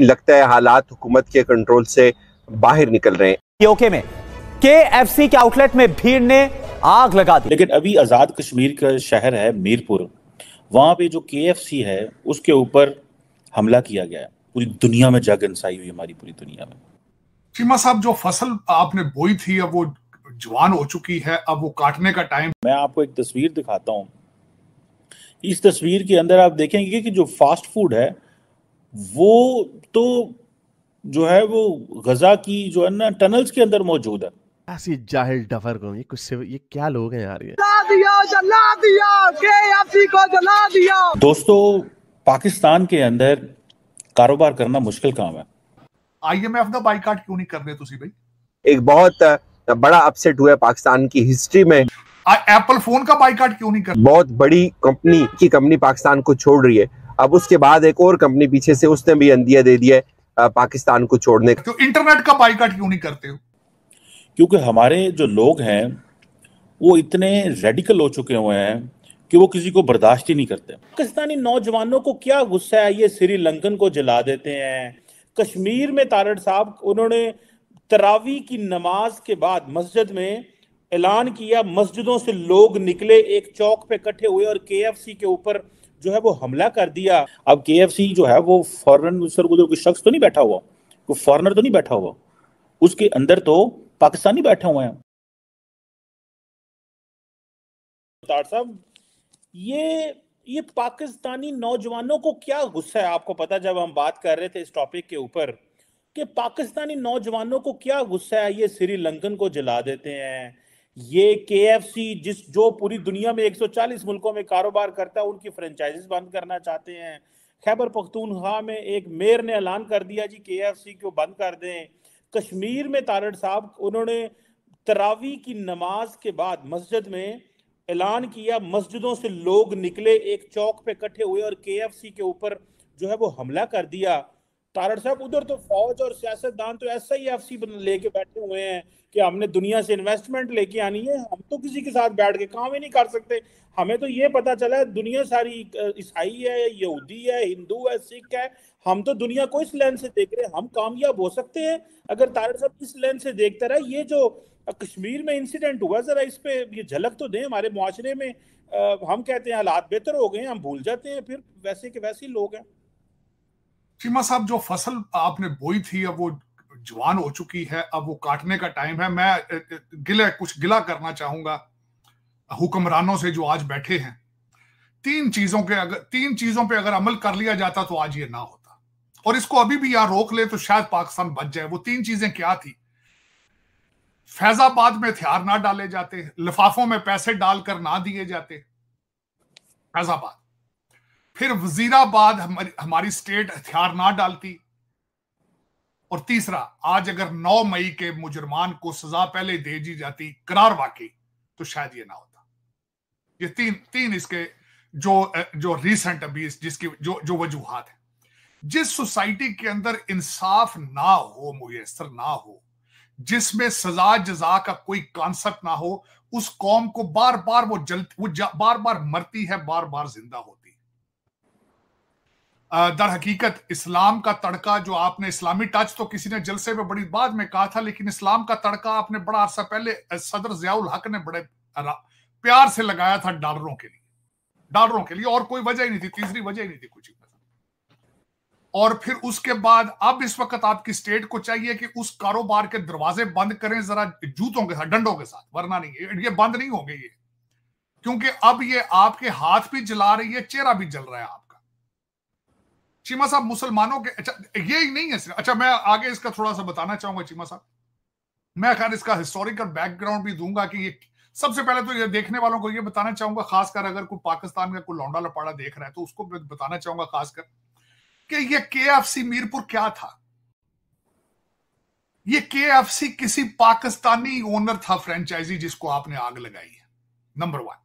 लगता है हालात हुकूमत के कंट्रोल से बाहर निकल रहे हैं में के के आउटलेट में भीड़ ने आग लगा दी लेकिन अभी आजाद कश्मीर का शहर है मीरपुर वहां पे जो के एफ सी है उसके ऊपर हमला किया गया पूरी दुनिया में जग इंसाई हुई हमारी पूरी दुनिया में चीमा साहब जो फसल आपने बोई थी अब वो जवान हो चुकी है अब वो काटने का टाइम मैं आपको एक तस्वीर दिखाता हूँ इस तस्वीर के अंदर आप देखेंगे कि जो फास्ट फूड है वो तो जो है वो गजा की जो है ना टनल्स के अंदर मौजूद है ऐसी जाहिल डफर को ये कुछ से ये क्या लोग हैं यार ये जला दिया जला दिया केएफसी को जला दिया दोस्तों पाकिस्तान के अंदर कारोबार करना मुश्किल काम है आईएमएफ का बायकॉट क्यों नहीं कर रहे तुसी भाई एक बहुत बड़ा अपसेट हुआ है पाकिस्तान की हिस्ट्री में एप्पल फोन का बायकॉट क्यों नहीं कर बहुत बड़ी कंपनी की कंपनी पाकिस्तान को छोड़ रही है अब उसके बाद एक और कंपनी पीछे से उसने भी अंदिया दे दिया है पाकिस्तान को छोड़ने का तो इंटरनेट का बाइकट क्यों नहीं करते हो क्योंकि हमारे जो लोग हैं वो इतने रेडिकल हो चुके हुए हैं कि वो किसी को बर्दाश्त ही नहीं करते पाकिस्तानी नौजवानों को क्या गुस्सा है ये श्रीलंकन को जला देते हैं कश्मीर में तारड़ साहब उन्होंने तरावी की नमाज के बाद मस्जिद में ऐलान किया मस्जिदों से लोग निकले एक चौक पे इकट्ठे हुए और के के ऊपर जो है वो हमला कर दिया अब के जो है वो फॉरन सर तो कोई शख्स तो नहीं बैठा हुआ कोई फॉरनर तो नहीं बैठा हुआ उसके अंदर तो पाकिस्तानी बैठे हुए हैं साहब ये ये पाकिस्तानी नौजवानों को क्या गुस्सा है आपको पता जब हम बात कर रहे थे इस टॉपिक के ऊपर कि पाकिस्तानी नौजवानों को क्या गुस्सा है ये श्रीलंकन को जला देते हैं ये के जिस जो पूरी दुनिया में 140 मुल्कों में कारोबार करता है उनकी फ्रेंचाइजीज बंद करना चाहते हैं खैबर पख्तूनखा में एक मेयर ने ऐलान कर दिया जी के को बंद कर दें कश्मीर में तारड़ साहब उन्होंने तरावी की नमाज के बाद मस्जिद में ऐलान किया मस्जिदों से लोग निकले एक चौक पे इकट्ठे हुए और के के ऊपर जो है वो हमला कर दिया तारड़ साहब उधर तो फौज और सियासतदान तो ऐसा ही सी लेके बैठे हुए हैं कि हमने दुनिया से इन्वेस्टमेंट लेके आनी है हम तो किसी के साथ बैठ के काम ही नहीं कर सकते हमें तो ये पता चला है दुनिया सारी ईसाई है यहूदी है हिंदू है सिख है हम तो दुनिया को इस लेंस से देख रहे हैं हम कामयाब हो सकते हैं अगर तारड़ साहब इस लेंस से देखते रहे ये जो कश्मीर में इंसिडेंट हुआ जरा इस पे ये झलक तो दें हमारे माशरे में आ, हम कहते हैं हालात बेहतर हो गए हम भूल जाते हैं फिर वैसे के वैसे ही लोग हैं चीमा साहब जो फसल आपने बोई थी अब वो जवान हो चुकी है अब वो काटने का टाइम है मैं गिले कुछ गिला करना चाहूंगा हुक्मरानों से जो आज बैठे हैं तीन चीजों के अगर तीन चीजों पे अगर अमल कर लिया जाता तो आज ये ना होता और इसको अभी भी यहां रोक ले तो शायद पाकिस्तान बच जाए वो तीन चीजें क्या थी फैजाबाद में हथियार ना डाले जाते लिफाफों में पैसे डालकर ना दिए जाते फैजाबाद फिर वजीराबाद हमारी हमारी स्टेट हथियार ना डालती और तीसरा आज अगर 9 मई के मुजरमान को सजा पहले दे दी जाती करार वाकई तो शायद ये ना होता ये तीन तीन इसके जो जो रिसेंट अभी जिसकी जो जो वजूहत है जिस सोसाइटी के अंदर इंसाफ ना हो मुयसर ना हो जिसमें सजा जजा का कोई कॉन्सेप्ट ना हो उस कौम को बार बार वो जल वो बार बार मरती है बार बार जिंदा होती दर हकीकत इस्लाम का तड़का जो आपने इस्लामी टच तो किसी ने जलसे में बड़ी बाद में कहा था लेकिन इस्लाम का तड़का आपने बड़ा अरसा पहले सदर जयाउल हक ने बड़े प्यार से लगाया था डॉलरों के लिए डालरों के लिए और कोई वजह ही नहीं थी तीसरी वजह ही नहीं थी कुछ और फिर उसके बाद अब इस वक्त आपकी स्टेट को चाहिए कि उस कारोबार के दरवाजे बंद करें जरा जूतों के साथ डंडों के साथ वरना नहीं ये बंद नहीं होंगे ये क्योंकि अब ये आपके हाथ भी जला रही है चेहरा भी जल रहा है आप चीमा साहब मुसलमानों के अच्छा ये ही नहीं है सिर्फ अच्छा मैं आगे इसका थोड़ा सा बताना चाहूंगा चीमा साहब मैं खैर इसका हिस्टोरिकल बैकग्राउंड भी दूंगा कि ये सबसे पहले तो ये देखने वालों को ये बताना चाहूंगा खासकर अगर कोई पाकिस्तान का कोई लौंडा लपाड़ा देख रहा है तो उसको मैं बताना चाहूंगा खासकर कि ये के मीरपुर क्या था ये के किसी पाकिस्तानी ओनर था फ्रेंचाइजी जिसको आपने आग लगाई है नंबर वन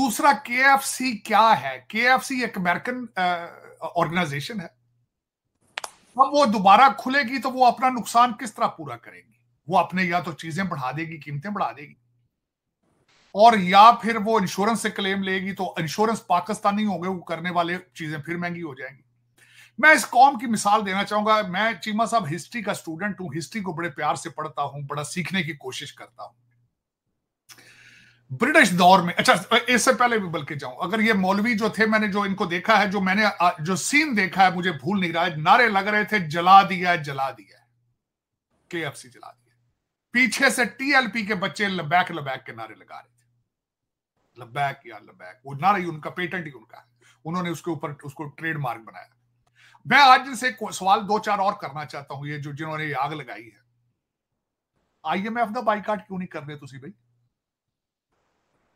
दूसरा के क्या है के एक अमेरिकन ऑर्गेनाइजेशन है अब वो दोबारा खुलेगी तो वो अपना नुकसान किस तरह पूरा करेगी वो अपने या तो चीजें बढ़ा देगी कीमतें बढ़ा देगी और या फिर वो इंश्योरेंस से क्लेम लेगी तो इंश्योरेंस पाकिस्तानी हो गए वो करने वाले चीजें फिर महंगी हो जाएंगी मैं इस कॉम की मिसाल देना चाहूंगा मैं चीमा साहब हिस्ट्री का स्टूडेंट हूँ हिस्ट्री को बड़े प्यार से पढ़ता हूँ बड़ा सीखने की कोशिश करता हूँ ब्रिटिश दौर में अच्छा इससे पहले भी बल्कि जाऊं अगर ये मौलवी जो थे मैंने जो इनको देखा है जो मैंने जो सीन देखा है मुझे भूल नहीं रहा है नारे लग रहे थे जला दिया जला दिया के एफ सी जला दिया पीछे से टीएलपी के बच्चे लबैक लबैक के नारे लगा रहे थे लबैक या लबैक वो नारा ही उनका पेटेंट ही उनका है उन्होंने उसके ऊपर उसको ट्रेडमार्क बनाया मैं आज इनसे सवाल दो चार और करना चाहता हूं ये जो जिन्होंने आग लगाई है आईएमएफ का बाइकाट क्यों नहीं कर रहे तुम भाई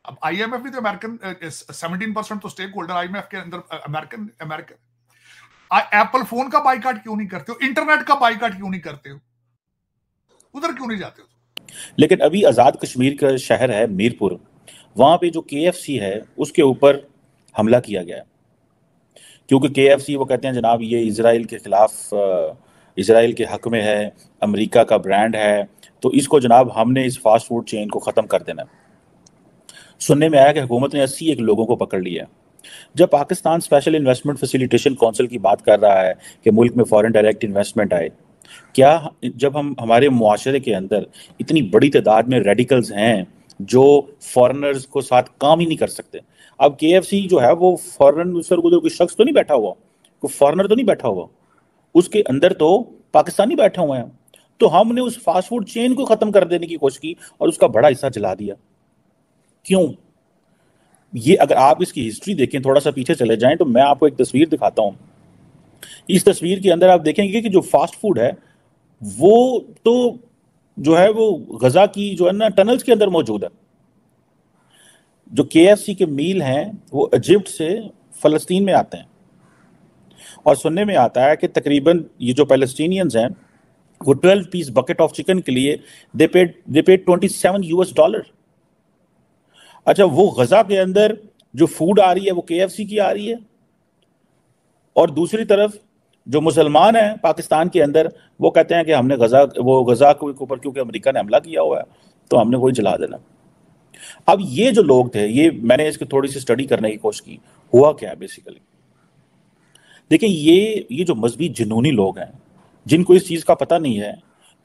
अब आईएमएफ भी तो अमेरिकन सेवनटीन परसेंट तो स्टेक होल्डर आईएमएफ के अंदर अमेरिकन अमेरिकन एप्पल फोन का बाइकाट क्यों नहीं करते हो इंटरनेट का बाइकाट क्यों नहीं करते हो उधर क्यों नहीं जाते हो लेकिन अभी आज़ाद कश्मीर का शहर है मीरपुर वहां पे जो के है उसके ऊपर हमला किया गया क्योंकि के वो कहते हैं जनाब ये इसराइल के ख़िलाफ़ इसराइल के हक में है अमेरिका का ब्रांड है तो इसको जनाब हमने इस फास्ट फूड चेन को ख़त्म कर देना है सुनने में आया कि हुकूमत ने अस्सी एक लोगों को पकड़ लिया जब Pakistan special investment facilitation council की बात कर रहा है कि मुल्क में फॉरेन डायरेक्ट इन्वेस्टमेंट आए क्या जब हम हमारे मुआरे के अंदर इतनी बड़ी तादाद में रेडिकल्स हैं जो फॉरेनर्स को साथ काम ही नहीं कर सकते अब के जो है वो फॉरन सर उधर कोई शख्स तो नहीं बैठा हुआ कोई फॉरनर तो नहीं बैठा हुआ उसके अंदर तो पाकिस्तानी बैठे हुए हैं तो हमने उस फास्ट फूड चेन को ख़त्म कर देने की कोशिश की और उसका बड़ा हिस्सा जला दिया क्यों ये अगर आप इसकी हिस्ट्री देखें थोड़ा सा पीछे चले जाएं तो मैं आपको एक तस्वीर दिखाता हूं इस तस्वीर के अंदर आप देखेंगे कि जो फास्ट फूड है वो तो जो है वो गजा की जो है ना टनल्स के अंदर मौजूद है जो के के मील हैं वो इजिप्ट से फ़लस्तीन में आते हैं और सुनने में आता है कि तकरीबन ये जो फलस्तीनियंस हैं वो twelve piece bucket of chicken के लिए they paid they paid twenty seven US dollar अच्छा वो गजा के अंदर जो फूड आ रही है वो के की आ रही है और दूसरी तरफ जो मुसलमान हैं पाकिस्तान के अंदर वो कहते हैं कि हमने गजा वो गजा के ऊपर क्योंकि अमेरिका ने हमला किया हुआ है तो हमने कोई जला देना अब ये जो लोग थे ये मैंने इसकी थोड़ी सी स्टडी करने की कोशिश की हुआ क्या है बेसिकली देखिए ये ये जो मजहबी जुनूनी लोग हैं जिनको इस चीज़ का पता नहीं है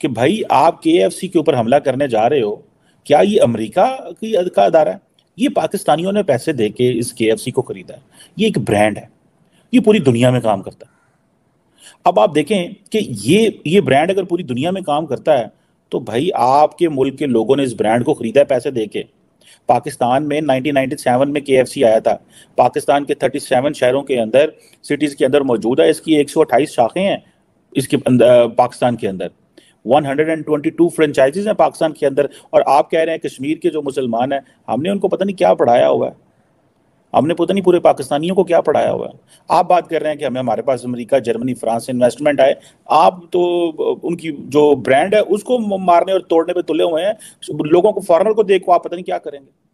कि भाई आप के के ऊपर हमला करने जा रहे हो क्या ये अमरीका की का अदारा है ये पाकिस्तानियों ने पैसे दे के इस के को खरीदा है ये एक ब्रांड है ये पूरी दुनिया में काम करता है अब आप देखें कि ये ये ब्रांड अगर पूरी दुनिया में काम करता है तो भाई आपके मुल्क के लोगों ने इस ब्रांड को खरीदा है पैसे दे के पाकिस्तान में 1997 में के आया था पाकिस्तान के 37 शहरों के अंदर सिटीज़ के अंदर मौजूद है इसकी एक शाखें हैं इसके अंदर पाकिस्तान के अंदर 122 फ्रेंचाइजीज हैं पाकिस्तान के अंदर और आप कह रहे हैं कश्मीर के जो मुसलमान हैं हमने उनको पता नहीं क्या पढ़ाया हुआ है हमने पता नहीं पूरे पाकिस्तानियों को क्या पढ़ाया हुआ है आप बात कर रहे हैं कि हमें हमारे पास अमेरिका जर्मनी फ्रांस इन्वेस्टमेंट आए आप तो उनकी जो ब्रांड है उसको मारने और तोड़ने पे तुले हुए हैं लोगों को फॉरनर को देखो आप पता नहीं क्या करेंगे